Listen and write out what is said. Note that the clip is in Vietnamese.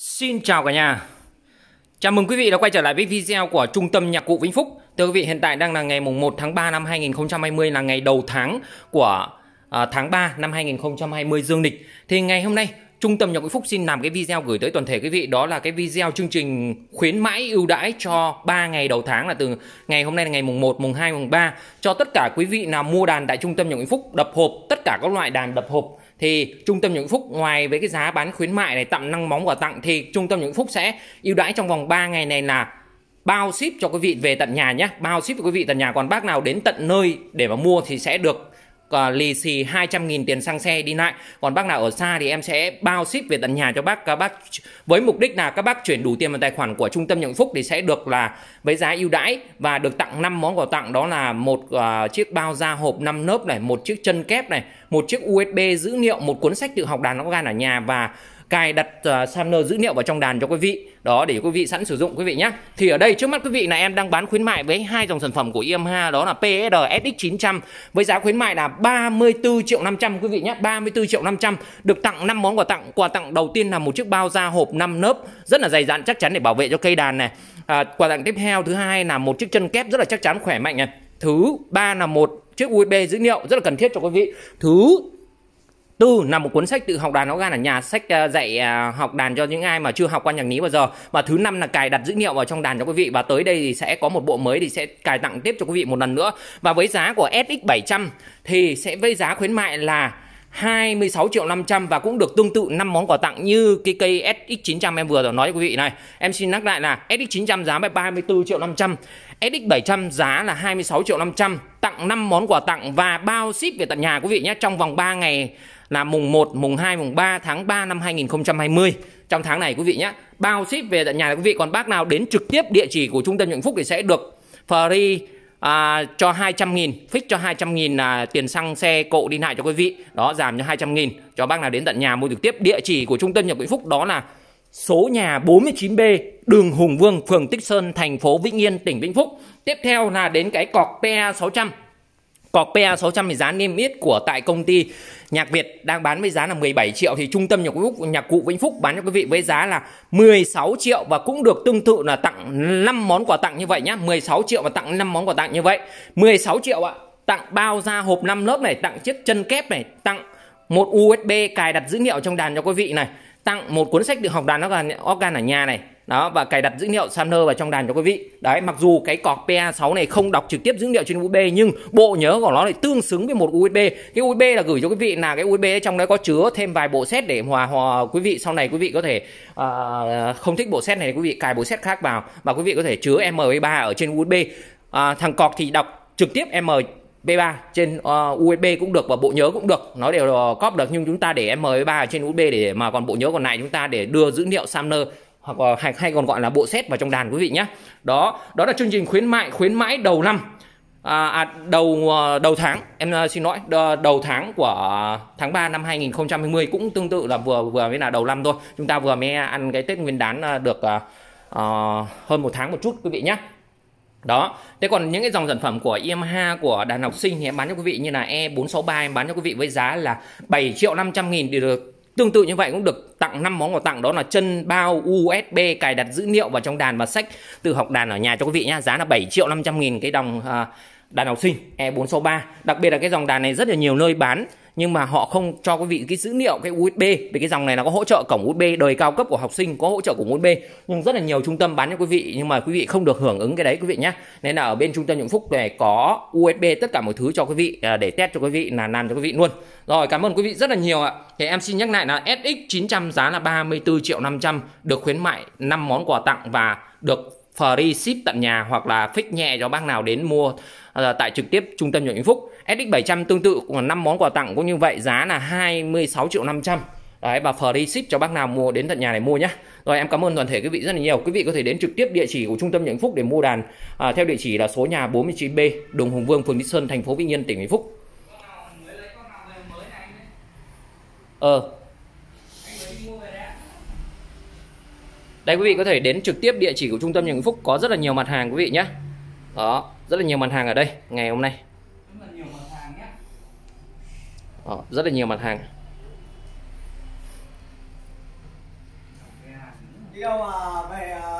Xin chào cả nhà Chào mừng quý vị đã quay trở lại với video của Trung tâm Nhạc cụ Vĩnh Phúc Thưa quý vị hiện tại đang là ngày mùng 1 tháng 3 năm 2020 là ngày đầu tháng của à, tháng 3 năm 2020 dương lịch Thì ngày hôm nay Trung tâm Nhạc cụ Vĩnh Phúc xin làm cái video gửi tới toàn thể quý vị Đó là cái video chương trình khuyến mãi ưu đãi cho 3 ngày đầu tháng là từ ngày hôm nay là ngày mùng 1, mùng 2, mùng 3 Cho tất cả quý vị nào mua đàn tại Trung tâm Nhạc cụ Vĩnh Phúc đập hộp tất cả các loại đàn đập hộp thì trung tâm những phúc ngoài với cái giá bán khuyến mại này tặng năng móng quà tặng thì trung tâm những phúc sẽ ưu đãi trong vòng 3 ngày này là bao ship cho quý vị về tận nhà nhé bao ship cho quý vị tận nhà còn bác nào đến tận nơi để mà mua thì sẽ được Ờ, lì xì 200.000 tiền xăng xe đi lại còn bác nào ở xa thì em sẽ bao ship về tận nhà cho bác các bác với mục đích là các bác chuyển đủ tiền vào tài khoản của trung tâm nhận phúc thì sẽ được là với giá ưu đãi và được tặng 5 món quà tặng đó là một uh, chiếc bao da hộp 5 lớp này một chiếc chân kép này một chiếc USB dữ liệu một cuốn sách tự học đàn organ ở nhà và cài đặt uh, scanner dữ liệu vào trong đàn cho quý vị đó để quý vị sẵn sử dụng quý vị nhé thì ở đây trước mắt quý vị là em đang bán khuyến mại với hai dòng sản phẩm của Yamaha đó là PSR SX 900 với giá khuyến mại là 34 triệu 500 quý vị nhé 34 triệu 500 được tặng 5 món quà tặng quà tặng đầu tiên là một chiếc bao da hộp 5 lớp rất là dày dặn chắc chắn để bảo vệ cho cây đàn này à, quà tặng tiếp theo thứ hai là một chiếc chân kép rất là chắc chắn khỏe mạnh này thứ ba là một chiếc USB dữ liệu rất là cần thiết cho quý vị thứ Tư là một cuốn sách tự học đàn organ ở nhà, sách ờ, dạy ờ, học đàn cho những ai mà chưa học qua nhạc nhí bao giờ. Và thứ năm là cài đặt dữ liệu vào trong đàn cho quý vị và tới đây thì sẽ có một bộ mới thì sẽ cài tặng tiếp cho quý vị một lần nữa. Và với giá của SX700 thì sẽ với giá khuyến mại là 26 triệu 500 và cũng được tương tự 5 món quà tặng như cái cây SX900 em vừa rồi nói quý vị này. Em xin nhắc lại là SX900 giá là 34 triệu 500, SX700 giá là 26 triệu 500, tặng 5 món quà tặng và bao ship về tận nhà quý vị nhé trong vòng 3 ngày là mùng 1, mùng 2, mùng 3 tháng 3 năm 2020 trong tháng này quý vị nhé. Bao ship về tận nhà quý vị còn bác nào đến trực tiếp địa chỉ của trung tâm Nhượng Phúc thì sẽ được free à, cho 200 nghìn fix cho 200 nghìn là tiền xăng xe cộ đi lại cho quý vị đó giảm cho 200 nghìn cho bác nào đến tận nhà mua trực tiếp địa chỉ của trung tâm nhập vĩnh phúc đó là số nhà 49B đường Hùng Vương phường Tích Sơn thành phố Vĩnh Yên tỉnh Vĩnh Phúc tiếp theo là đến cái cọc PA 600 Cọc PA600 thì giá niêm yết của tại công ty Nhạc Việt đang bán với giá là 17 triệu thì trung tâm nhạc cụ, nhạc cụ Vĩnh Phúc bán cho quý vị với giá là 16 triệu và cũng được tương tự là tặng 5 món quà tặng như vậy nhá, 16 triệu và tặng 5 món quà tặng như vậy. 16 triệu ạ, tặng bao da hộp 5 lớp này, tặng chiếc chân kép này, tặng một USB cài đặt dữ liệu trong đàn cho quý vị này, tặng một cuốn sách được học đàn organ, organ ở nhà này, đó và cài đặt dữ liệu Sumner vào trong đàn cho quý vị đấy mặc dù cái cọc PA6 này không đọc trực tiếp dữ liệu trên USB nhưng bộ nhớ của nó lại tương xứng với một USB cái USB là gửi cho quý vị là cái USB trong đấy có chứa thêm vài bộ set để hòa hòa quý vị sau này quý vị có thể uh, không thích bộ set này quý vị cài bộ set khác vào và quý vị có thể chứa MB3 ở trên USB à, ờ, thằng cọc thì đọc trực tiếp M B3 trên uh, ờ, USB cũng được và bộ nhớ cũng được nó đều cóp được nhưng chúng ta để M3 trên USB để mà còn bộ nhớ còn lại chúng ta để đưa dữ liệu Sumner hoặc hay, hay còn gọi là bộ xét vào trong đàn quý vị nhé đó đó là chương trình khuyến mại khuyến mãi đầu năm à, à, đầu à, đầu tháng em à, xin lỗi đầu tháng của tháng 3 năm 2020 cũng tương tự là vừa vừa mới là đầu năm thôi chúng ta vừa mới ăn cái Tết Nguyên đán à, được à, hơn một tháng một chút quý vị nhé đó thế còn những cái dòng sản phẩm của EM ha của đàn học sinh thì em bán cho quý vị như là E463 em bán cho quý vị với giá là 7 triệu 500 nghìn được Tương tự như vậy cũng được tặng 5 món quà tặng đó là chân bao USB cài đặt dữ liệu vào trong đàn và sách tự học đàn ở nhà cho quý vị nhá. Giá là 7 triệu 500 nghìn cái đồng à, đàn học sinh E463. Đặc biệt là cái dòng đàn này rất là nhiều nơi bán nhưng mà họ không cho quý vị cái dữ liệu cái USB vì cái dòng này là có hỗ trợ cổng USB đời cao cấp của học sinh có hỗ trợ cổng USB nhưng rất là nhiều trung tâm bán cho quý vị nhưng mà quý vị không được hưởng ứng cái đấy quý vị nhé nên là ở bên trung tâm Nhượng Phúc này có USB tất cả mọi thứ cho quý vị à, để test cho quý vị là làm cho quý vị luôn rồi cảm ơn quý vị rất là nhiều ạ thì em xin nhắc lại là SX 900 giá là 34 triệu 500 được khuyến mại 5 món quà tặng và được free ship tận nhà hoặc là fix nhẹ cho bác nào đến mua à, tại trực tiếp trung tâm Nhật Vĩnh Phúc. SX700 tương tự còn 5 món quà tặng cũng như vậy giá là 26 triệu 500 Đấy và free ship cho bác nào mua đến tận nhà này mua nhé. Rồi em cảm ơn toàn thể quý vị rất là nhiều. Quý vị có thể đến trực tiếp địa chỉ của trung tâm Nhật Phúc để mua đàn à, theo địa chỉ là số nhà 49B, đường Hùng Vương, phường Mỹ Sơn, thành phố Vĩnh Yên, tỉnh Vĩnh Phúc. Ờ. Anh ấy mua về đấy đây quý vị có thể đến trực tiếp địa chỉ của trung tâm nhà Phúc có rất là nhiều mặt hàng quý vị nhé đó rất là nhiều mặt hàng ở đây ngày hôm nay đó, rất là nhiều mặt hàng đi đâu mà về à,